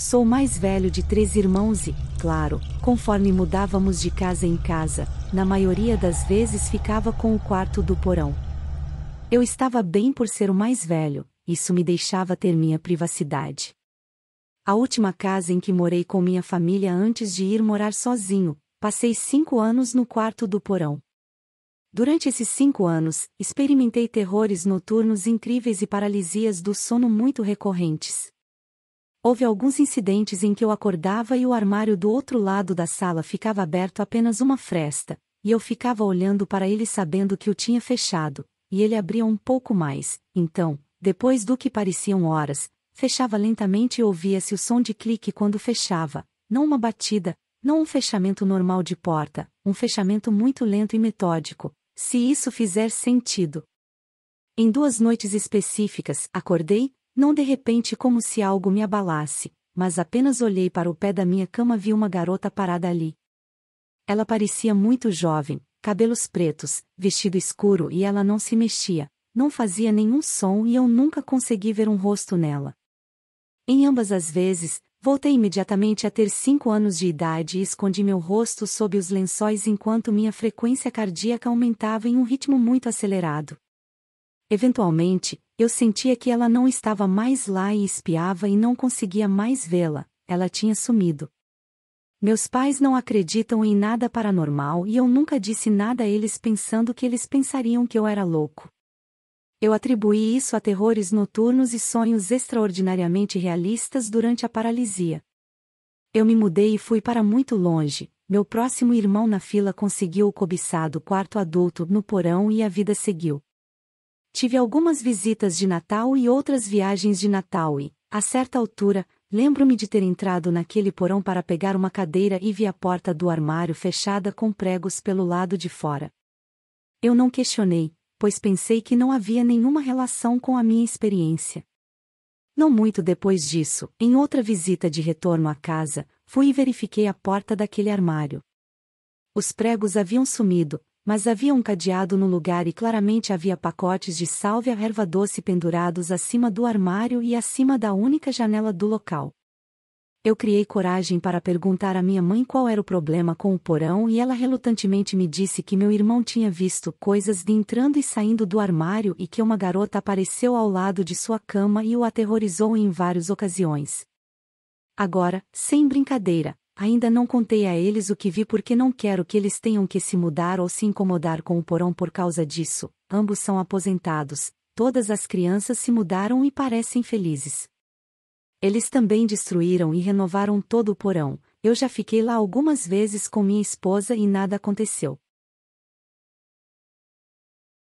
Sou mais velho de três irmãos e, claro, conforme mudávamos de casa em casa, na maioria das vezes ficava com o quarto do porão. Eu estava bem por ser o mais velho, isso me deixava ter minha privacidade. A última casa em que morei com minha família antes de ir morar sozinho, passei cinco anos no quarto do porão. Durante esses cinco anos, experimentei terrores noturnos incríveis e paralisias do sono muito recorrentes. Houve alguns incidentes em que eu acordava e o armário do outro lado da sala ficava aberto apenas uma fresta, e eu ficava olhando para ele sabendo que o tinha fechado, e ele abria um pouco mais, então, depois do que pareciam horas, fechava lentamente e ouvia-se o som de clique quando fechava, não uma batida, não um fechamento normal de porta, um fechamento muito lento e metódico, se isso fizer sentido. Em duas noites específicas, acordei, não de repente como se algo me abalasse, mas apenas olhei para o pé da minha cama vi uma garota parada ali. Ela parecia muito jovem, cabelos pretos, vestido escuro e ela não se mexia, não fazia nenhum som e eu nunca consegui ver um rosto nela. Em ambas as vezes, voltei imediatamente a ter cinco anos de idade e escondi meu rosto sob os lençóis enquanto minha frequência cardíaca aumentava em um ritmo muito acelerado. Eventualmente, eu sentia que ela não estava mais lá e espiava e não conseguia mais vê-la, ela tinha sumido. Meus pais não acreditam em nada paranormal e eu nunca disse nada a eles pensando que eles pensariam que eu era louco. Eu atribuí isso a terrores noturnos e sonhos extraordinariamente realistas durante a paralisia. Eu me mudei e fui para muito longe, meu próximo irmão na fila conseguiu o cobiçado quarto adulto no porão e a vida seguiu. Tive algumas visitas de Natal e outras viagens de Natal e, a certa altura, lembro-me de ter entrado naquele porão para pegar uma cadeira e vi a porta do armário fechada com pregos pelo lado de fora. Eu não questionei, pois pensei que não havia nenhuma relação com a minha experiência. Não muito depois disso, em outra visita de retorno à casa, fui e verifiquei a porta daquele armário. Os pregos haviam sumido, mas havia um cadeado no lugar e claramente havia pacotes de sálvia erva doce pendurados acima do armário e acima da única janela do local. Eu criei coragem para perguntar à minha mãe qual era o problema com o porão e ela relutantemente me disse que meu irmão tinha visto coisas de entrando e saindo do armário e que uma garota apareceu ao lado de sua cama e o aterrorizou em várias ocasiões. Agora, sem brincadeira, Ainda não contei a eles o que vi porque não quero que eles tenham que se mudar ou se incomodar com o porão por causa disso. Ambos são aposentados, todas as crianças se mudaram e parecem felizes. Eles também destruíram e renovaram todo o porão. Eu já fiquei lá algumas vezes com minha esposa e nada aconteceu.